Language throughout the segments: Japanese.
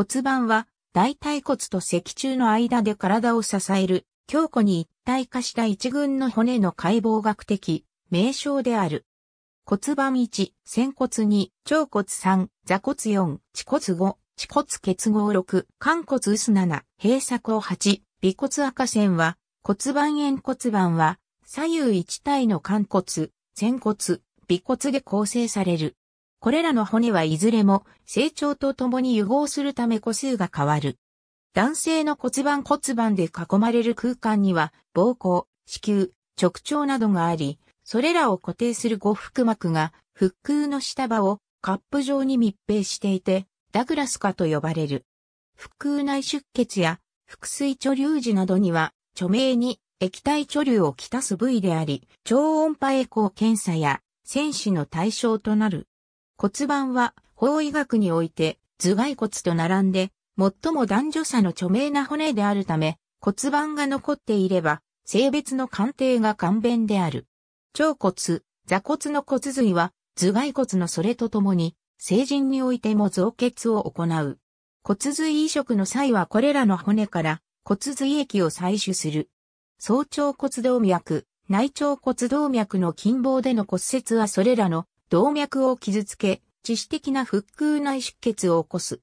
骨盤は大腿骨と脊柱の間で体を支える強固に一体化した一群の骨の解剖学的名称である。骨盤1、仙骨2、腸骨3、座骨4、恥骨5、恥骨結合6、肝骨薄7、閉鎖口8、尾骨赤線は、骨盤円骨盤は、左右一体の肝骨、仙骨、尾骨で構成される。これらの骨はいずれも成長とともに融合するため個数が変わる。男性の骨盤骨盤で囲まれる空間には、膀胱、子宮、直腸などがあり、それらを固定する五腹膜が、腹腔の下場をカップ状に密閉していて、ダグラス化と呼ばれる。腹腔内出血や腹水貯留時などには、著名に液体貯留をきたす部位であり、超音波エコー検査や、戦士の対象となる。骨盤は法医学において頭蓋骨と並んで最も男女差の著名な骨であるため骨盤が残っていれば性別の鑑定が簡便である。腸骨、座骨の骨髄は頭蓋骨のそれとともに成人においても造血を行う。骨髄移植の際はこれらの骨から骨髄液を採取する。早腸骨動脈、内腸骨動脈の近傍での骨折はそれらの動脈を傷つけ、致死的な腹腔内出血を起こす。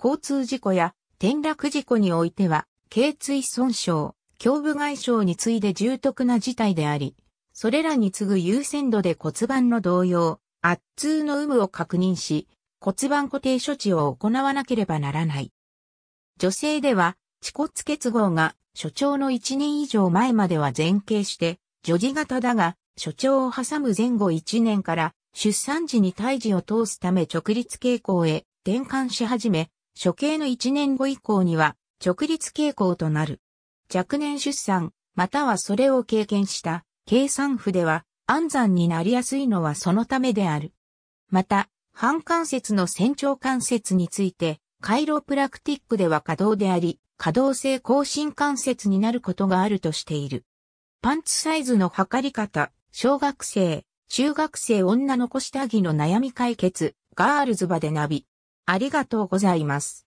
交通事故や転落事故においては、頸椎損傷、胸部外傷に次いで重篤な事態であり、それらに次ぐ優先度で骨盤の動揺、圧痛の有無を確認し、骨盤固定処置を行わなければならない。女性では、恥骨結合が所長の1年以上前までは前傾して、女児型だが、所長を挟む前後1年から出産時に胎児を通すため直立傾向へ転換し始め、処刑の1年後以降には直立傾向となる。若年出産、またはそれを経験した計算譜では安産になりやすいのはそのためである。また、半関節の仙腸関節について、カイロプラクティックでは可動であり、可動性更新関節になることがあるとしている。パンツサイズの測り方、小学生、中学生女の子下着の悩み解決、ガールズバでナビ。ありがとうございます。